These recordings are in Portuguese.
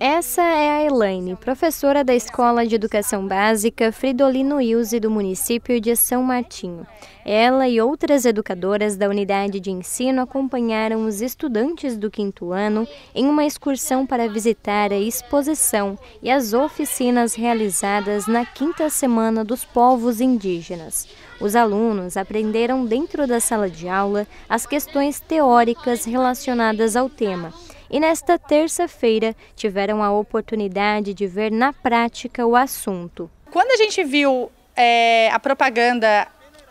Essa é a Elaine, professora da Escola de Educação Básica Fridolino Ilse do município de São Martinho. Ela e outras educadoras da unidade de ensino acompanharam os estudantes do quinto ano em uma excursão para visitar a exposição e as oficinas realizadas na quinta semana dos povos indígenas. Os alunos aprenderam dentro da sala de aula as questões teóricas relacionadas ao tema e nesta terça-feira tiveram a oportunidade de ver na prática o assunto. Quando a gente viu é, a propaganda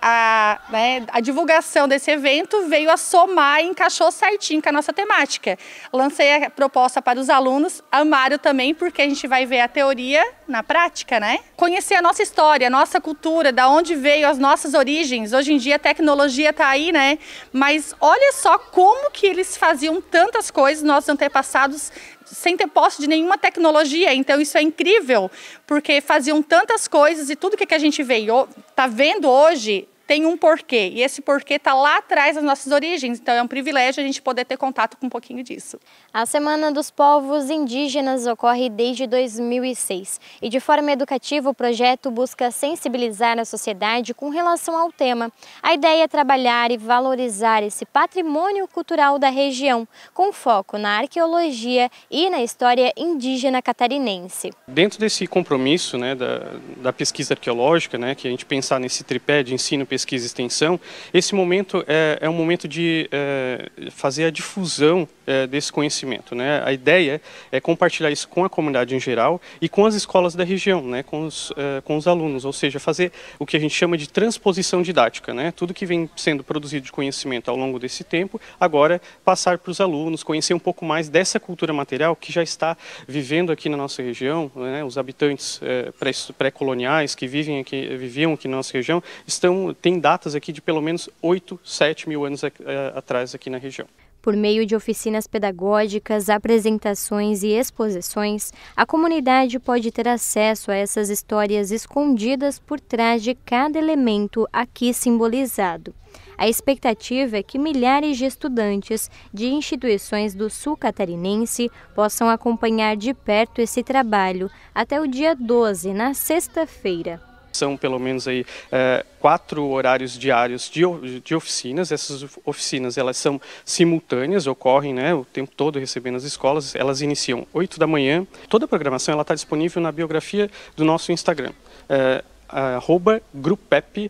a, né, a divulgação desse evento veio a somar e encaixou certinho com a nossa temática. Lancei a proposta para os alunos, amaram também, porque a gente vai ver a teoria na prática, né? Conhecer a nossa história, a nossa cultura, da onde veio, as nossas origens. Hoje em dia a tecnologia está aí, né? Mas olha só como que eles faziam tantas coisas, nossos antepassados sem ter posse de nenhuma tecnologia. Então isso é incrível, porque faziam tantas coisas e tudo que a gente veio, tá vendo hoje tem um porquê. E esse porquê está lá atrás das nossas origens. Então é um privilégio a gente poder ter contato com um pouquinho disso. A Semana dos Povos Indígenas ocorre desde 2006. E de forma educativa, o projeto busca sensibilizar a sociedade com relação ao tema. A ideia é trabalhar e valorizar esse patrimônio cultural da região, com foco na arqueologia e na história indígena catarinense. Dentro desse compromisso né, da, da pesquisa arqueológica, né, que a gente pensar nesse tripé de ensino, pesquisa e extensão, esse momento é, é um momento de é, fazer a difusão é, desse conhecimento. Né? A ideia é compartilhar isso com a comunidade em geral e com as escolas da região, né? com, os, é, com os alunos, ou seja, fazer o que a gente chama de transposição didática. Né? Tudo que vem sendo produzido de conhecimento ao longo desse tempo, agora passar para os alunos, conhecer um pouco mais dessa cultura material que já está vivendo aqui na nossa região, né? os habitantes é, pré-coloniais que vivem aqui, viviam aqui na nossa região, estão, têm datas aqui de pelo menos 8, 7 mil anos é, é, atrás aqui na região. Por meio de oficinas pedagógicas, apresentações e exposições, a comunidade pode ter acesso a essas histórias escondidas por trás de cada elemento aqui simbolizado. A expectativa é que milhares de estudantes de instituições do sul catarinense possam acompanhar de perto esse trabalho até o dia 12, na sexta-feira são pelo menos aí eh, quatro horários diários de, de, oficinas. Essas oficinas elas são simultâneas, ocorrem né, o tempo todo recebendo as escolas. Elas iniciam 8 da manhã. Toda a programação ela está disponível na biografia do nosso Instagram. Eh, arroba grupep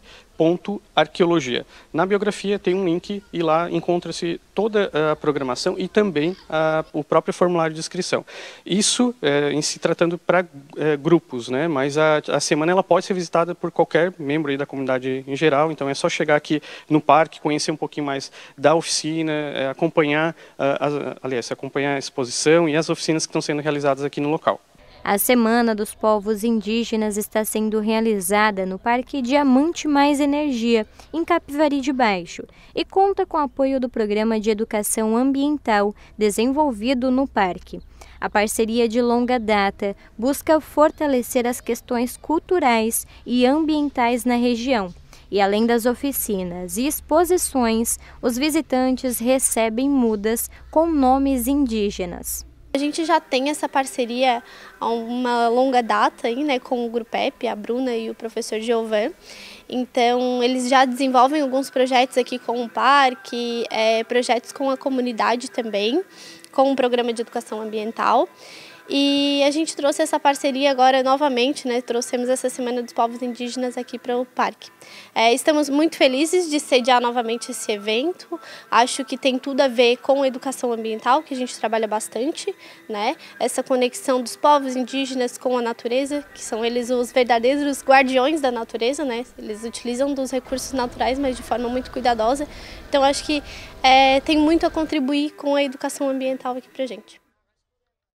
arqueologia. Na biografia tem um link e lá encontra-se toda a programação e também a, o próprio formulário de inscrição. Isso é, em se tratando para é, grupos, né? mas a, a, semana ela pode ser visitada por qualquer membro da comunidade em geral, então é só chegar aqui no parque, conhecer um pouquinho mais da oficina, é, acompanhar, a, a, aliás, acompanhar a exposição e as oficinas que estão sendo realizadas aqui no local. A Semana dos Povos Indígenas está sendo realizada no Parque Diamante Mais Energia, em Capivari de Baixo, e conta com o apoio do Programa de Educação Ambiental desenvolvido no parque. A parceria de longa data busca fortalecer as questões culturais e ambientais na região. E além das oficinas e exposições, os visitantes recebem mudas com nomes indígenas. A gente já tem essa parceria há uma longa data aí, né, com o Grupep, a Bruna e o professor Giovan. Então, eles já desenvolvem alguns projetos aqui com o parque, é, projetos com a comunidade também, com o programa de educação ambiental. E a gente trouxe essa parceria agora novamente, né? Trouxemos essa Semana dos Povos Indígenas aqui para o parque. É, estamos muito felizes de sediar novamente esse evento. Acho que tem tudo a ver com a educação ambiental, que a gente trabalha bastante, né? Essa conexão dos povos indígenas com a natureza, que são eles os verdadeiros guardiões da natureza, né? Eles utilizam dos recursos naturais, mas de forma muito cuidadosa. Então acho que é, tem muito a contribuir com a educação ambiental aqui para gente.